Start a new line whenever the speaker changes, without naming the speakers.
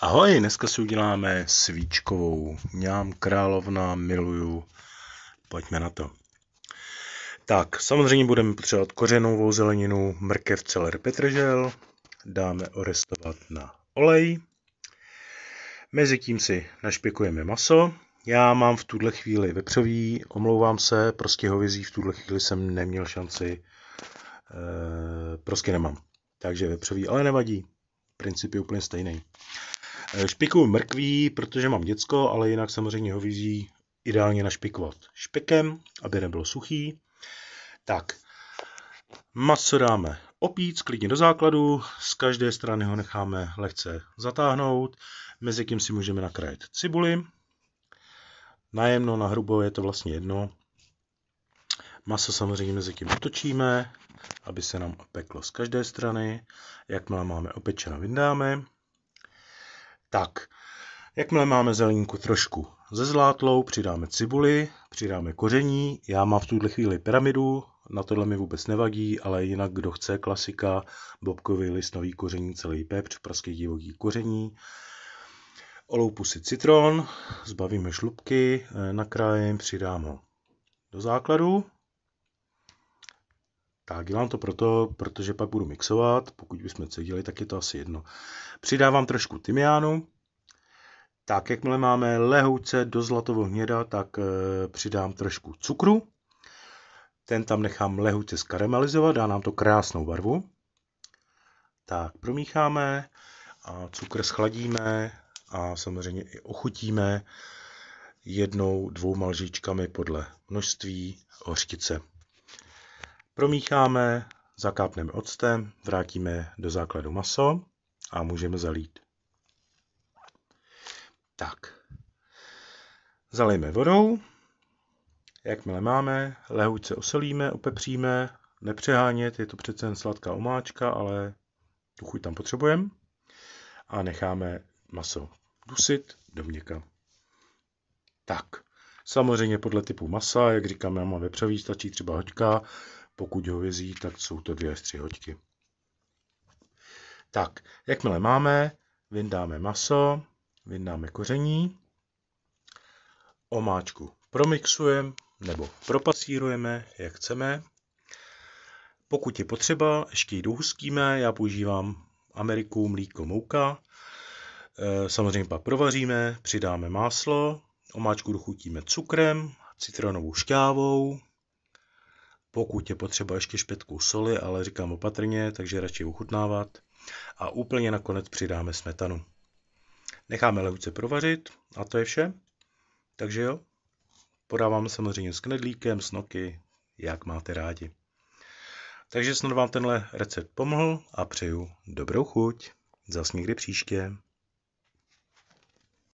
Ahoj, dneska si uděláme svíčkovou. Mňám královna, miluju. Pojďme na to. Tak, samozřejmě budeme potřebovat kořenovou zeleninu, mrkev, celer, petržel. Dáme orestovat na olej. Mezitím si našpikujeme maso. Já mám v tuhle chvíli vepřový, omlouvám se, prostě hovězí v tuhle chvíli jsem neměl šanci, e, prostě nemám. Takže vepřový, ale nevadí, princip je úplně stejný. Špikuju mrkví, protože mám děcko, ale jinak samozřejmě ho vizí ideálně našpikovat špekem, aby nebylo suchý. Tak, maso dáme opít klidně do základu, z každé strany ho necháme lehce zatáhnout, mezi tím si můžeme nakrájet cibuli, najemno, na hrubo je to vlastně jedno. Maso samozřejmě mezi tím otočíme, aby se nám peklo z každé strany. Jakmile máme opečeno, vyndáme. Tak, jakmile máme zeleninku trošku zlátlou, přidáme cibuli, přidáme koření. Já mám v tuhle chvíli pyramidu, na tohle mi vůbec nevadí, ale jinak kdo chce klasika, bobkový list, nový koření, celý pepř, praský divoký koření. Oloupu si citron, zbavíme šlubky, eh, nakrájím, přidám ho do základu. Tak dělám to proto, protože pak budu mixovat, pokud bychom cedili, tak je to asi jedno. Přidávám trošku tymiánu, tak jakmile máme lehouce do zlatového hněda, tak e, přidám trošku cukru. Ten tam nechám lehouce skaramelizovat, dá nám to krásnou barvu. Tak promícháme a cukr schladíme a samozřejmě i ochutíme jednou, dvou malžičkami podle množství hořtice. Promícháme, zakápneme octem, vrátíme do základu maso a můžeme zalít. Tak. Zalijeme vodou. Jakmile máme, lehouce osolíme, opepříme, nepřehánět, je to přece jen sladká omáčka, ale tu chuť tam potřebujeme. A necháme maso dusit do měka. Tak, samozřejmě podle typu masa, jak říkám, já mám vepřový, stačí třeba hoďka, pokud hovězí, tak jsou to dvě až tři hoďky. Tak, jakmile máme, vyndáme maso, vyndáme koření, omáčku promixujeme nebo propasírujeme, jak chceme. Pokud je potřeba, ještě ji dohuskíme, já používám Ameriku, mlíko, mouka. Eh, samozřejmě pak provaříme, přidáme máslo, omáčku dochutíme cukrem, citronovou šťávou, pokud je potřeba ještě špetku soli, ale říkám opatrně, takže radši uchutnávat. A úplně nakonec přidáme smetanu. Necháme lehce provařit a to je vše. Takže jo, podávám samozřejmě s knedlíkem, s noky, jak máte rádi. Takže snad vám tenhle recept pomohl a přeju dobrou chuť. Zas někdy příště.